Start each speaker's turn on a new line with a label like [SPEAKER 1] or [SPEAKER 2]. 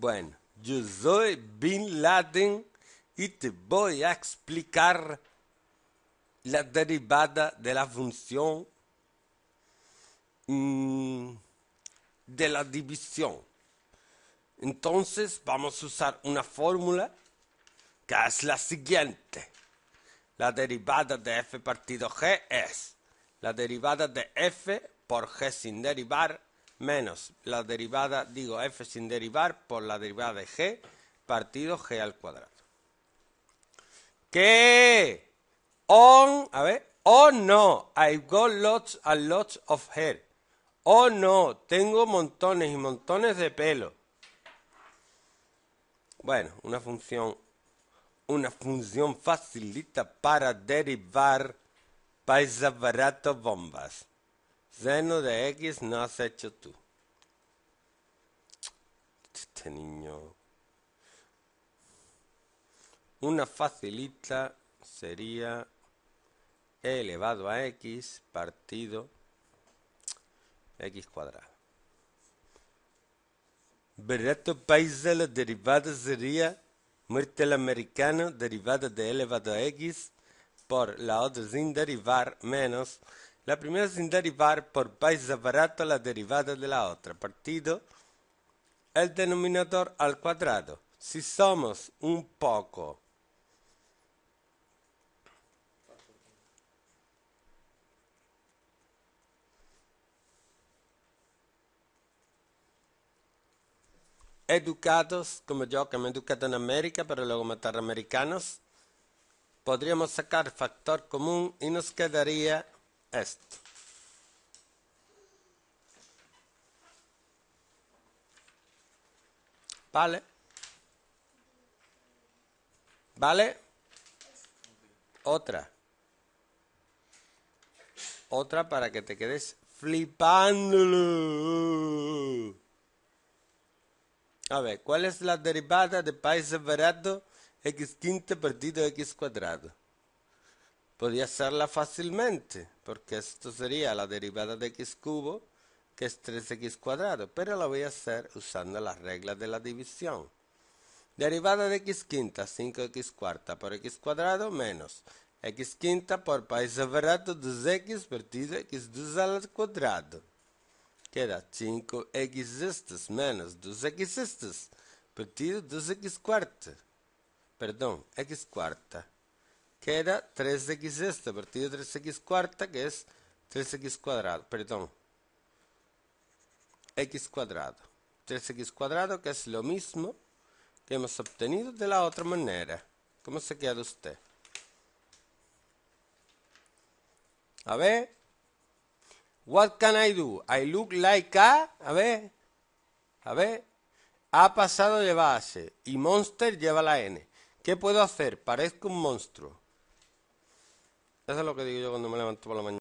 [SPEAKER 1] Bueno, yo soy Bin Laden y te voy a explicar la derivada de la función mm, de la división. Entonces vamos a usar una fórmula que es la siguiente. La derivada de f partido g es la derivada de f por g sin derivar menos la derivada, digo f sin derivar por la derivada de g partido g al cuadrado. ¿Qué? On, a ver, oh no, I've got lots and lots of hair. Oh no, tengo montones y montones de pelo. Bueno, una función, una función facilita para derivar paisas barato bombas. Seno de X no has hecho tú. Este niño. Una facilita sería e elevado a x partido x cuadrado. país de la derivada sería el americano derivada de elevado a x por la otra sin derivar menos la primera sin derivar por país separado la derivada de la otra, partido el denominador al cuadrado. Si somos un poco educados, como yo que me he educado en América, para luego matar americanos, podríamos sacar factor común y nos quedaría esto. ¿Vale? ¿Vale? Otra. Otra para que te quedes flipando A ver, ¿cuál es la derivada de país separado x quinto partido x cuadrado? podía hacerla fácilmente, porque esto sería la derivada de x cubo, que es 3x cuadrado, pero la voy a hacer usando las reglas de la división. Derivada de x quinta, 5x cuarta por x cuadrado menos x quinta por país rato 2x partido x2 al cuadrado. Queda 5x menos 2x estas partido 2x cuarta. Perdón, x cuarta queda 3x este partido 3x cuarta, que es 3x cuadrado, perdón, x cuadrado. 3x cuadrado, que es lo mismo que hemos obtenido de la otra manera. ¿Cómo se queda usted? A ver. What can I do? I look like a... A ver. A ver. ha pasado lleva base Y monster lleva la N. ¿Qué puedo hacer? Parezco un monstruo. Eso es lo que digo yo cuando me levanto por la mañana.